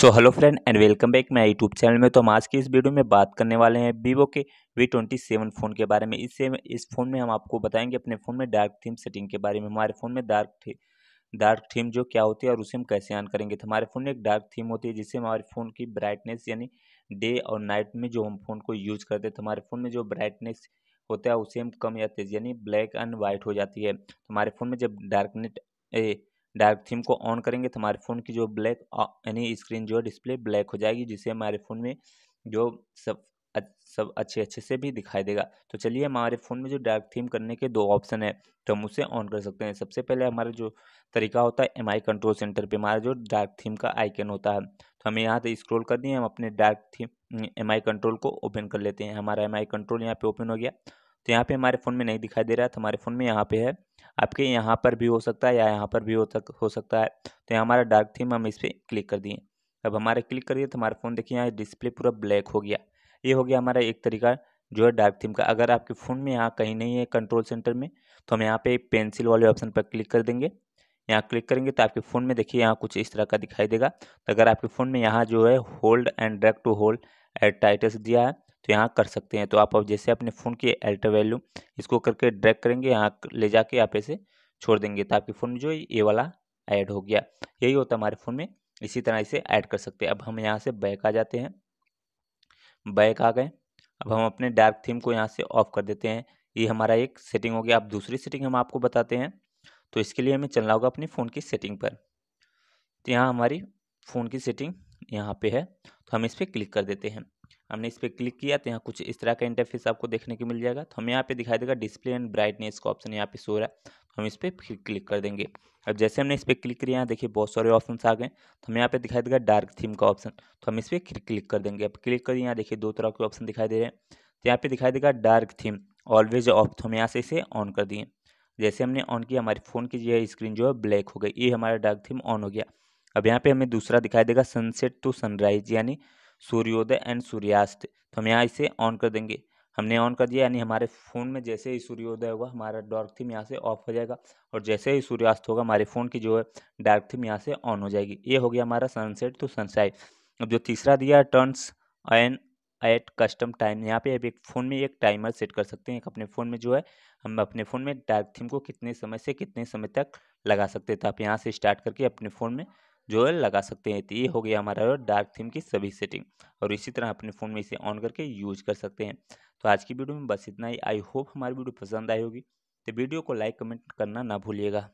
so hello friend and welcome back मैं YouTube channel में तो हम आज की इस वीडियो में बात करने वाले हैं वीवो के वी ट्वेंटी सेवन फ़ोन के बारे में इससे इस फ़ोन में हम आपको बताएंगे अपने फ़ोन में डार्क थीम सेटिंग के बारे में हमारे फ़ोन में डार्क थी डार्क थीम जो क्या होती है और उसे हम कैसे ऑन करेंगे तो हमारे फ़ोन में एक डार्क थीम होती है जिससे हमारे फ़ोन की ब्राइटनेस यानी डे और नाइट में जो हम फ़ोन को यूज़ करते हैं तो हमारे फ़ोन में जो ब्राइटनेस होता है उसे हम कम या तेज यानी ब्लैक एंड वाइट हो जाती है तो हमारे फ़ोन में जब डार्क डार्क थीम को ऑन करेंगे तो हमारे फ़ोन की जो ब्लैक यानी स्क्रीन जो है डिस्प्ले ब्लैक हो जाएगी जिससे हमारे फ़ोन में जो सब सब अच्छे अच्छे से भी दिखाई देगा तो चलिए हमारे फ़ोन में जो डार्क थीम करने के दो ऑप्शन है तो हम उसे ऑन कर सकते हैं सबसे पहले हमारा जो तरीका होता है एम कंट्रोल सेंटर पे हमारा जो डार्क थीम का आइकन होता है तो हमें यहाँ से स्क्रॉल कर दिए हम अपने डार्क थीम एम कंट्रोल को ओपन कर लेते हैं हमारा एम कंट्रोल यहाँ पर ओपन हो गया तो यहाँ पर हमारे फ़ोन में नहीं दिखाई दे रहा था तो हमारे फ़ोन में यहाँ पर है आपके यहाँ पर भी हो सकता है या यहाँ पर भी हो तक हो सकता है तो यहाँ हमारा डार्क थीम हम इस पर क्लिक कर दिए अब हमारे क्लिक कर दिए तो हमारा फ़ोन देखिए यहाँ डिस्प्ले पूरा ब्लैक हो गया ये हो गया हमारा एक तरीका जो है डार्क थीम का अगर आपके फ़ोन में यहाँ कहीं नहीं है कंट्रोल सेंटर में तो हम यहाँ पर पेंसिल वाले ऑप्शन पर क्लिक कर देंगे यहाँ क्लिक करेंगे तो आपके फ़ोन में देखिए यहाँ कुछ इस तरह का दिखाई देगा तो अगर आपके फ़ोन में यहाँ जो है hold and drag to hold add tiles दिया है तो यहाँ कर सकते हैं तो आप अब जैसे अपने फ़ोन की एल्टर वैल्यू इसको करके ड्रैग करेंगे यहाँ ले जाके आप ऐसे छोड़ देंगे तो आपके फ़ोन में जो ये वाला ऐड हो गया यही होता हमारे फ़ोन में इसी तरह इसे ऐड कर सकते हैं अब हम यहाँ से बैक आ जाते हैं बैक आ गए अब हम अपने डार्क थीम को यहाँ से ऑफ कर देते हैं ये हमारा एक सेटिंग हो गया अब दूसरी सेटिंग हम आपको बताते हैं तो इसके लिए हमें चलना होगा अपने फ़ोन की सेटिंग पर तो यहाँ हमारी फ़ोन की सेटिंग यहाँ पे है तो हम इस पर क्लिक कर देते हैं हमने इस पर क्लिक किया तो यहाँ कुछ इस तरह का इंटरफेस आपको देखने को मिल जाएगा तो हमें यहाँ पे दिखाई देगा डिस्प्ले एंड ब्राइटनेस का ऑप्शन यहाँ पे सो रहा है तो हम इस पर फिर क्लिक कर देंगे अब जैसे हमने इस पर क्लिक किया यहाँ देखिए बहुत सारे ऑप्शन आ गए तो हमें यहाँ पे दिखाई देगा डार्क थीम का ऑप्शन तो हम इस पर क्लिक कर देंगे अब क्लिक करिए यहाँ देखिए दो तरह के ऑप्शन दिखाई दे रहे हैं तो यहाँ पे दिखाई देगा डार्क थीम ऑलवेज ऑफ तो हम यहाँ से इसे ऑन कर दिए जैसे हमने ऑन किया हमारे फ़ोन की जो है स्क्रीन जो है ब्लैक हो गई ये हमारा डार्क थीम ऑन हो गया अब यहाँ पे हमें दूसरा दिखाई देगा सनसेट टू सनराइज यानी सूर्योदय एंड सूर्यास्त तो हम यहाँ इसे ऑन कर देंगे हमने ऑन कर दिया यानी हमारे फ़ोन में जैसे ही सूर्योदय होगा हमारा डार्क थीम यहाँ से ऑफ हो जाएगा और जैसे ही सूर्यास्त होगा हमारे फ़ोन की जो है डार्क थीम यहाँ से ऑन हो जाएगी ये हो गया हमारा सनसेट टू सनसाइड अब जो तीसरा दिया turns and at custom time यहाँ पे आप एक फ़ोन में एक टाइमर सेट कर सकते हैं अपने फ़ोन में जो है हम अपने फ़ोन में डार्क थीम को कितने समय से कितने समय तक लगा सकते तो आप यहाँ से स्टार्ट करके अपने फ़ोन में जो है लगा सकते हैं तो ये हो गया हमारा डार्क थीम की सभी सेटिंग और इसी तरह अपने फ़ोन में इसे ऑन करके यूज कर सकते हैं तो आज की वीडियो में बस इतना ही आई होप हमारी वीडियो पसंद आई होगी तो वीडियो को लाइक कमेंट करना ना भूलिएगा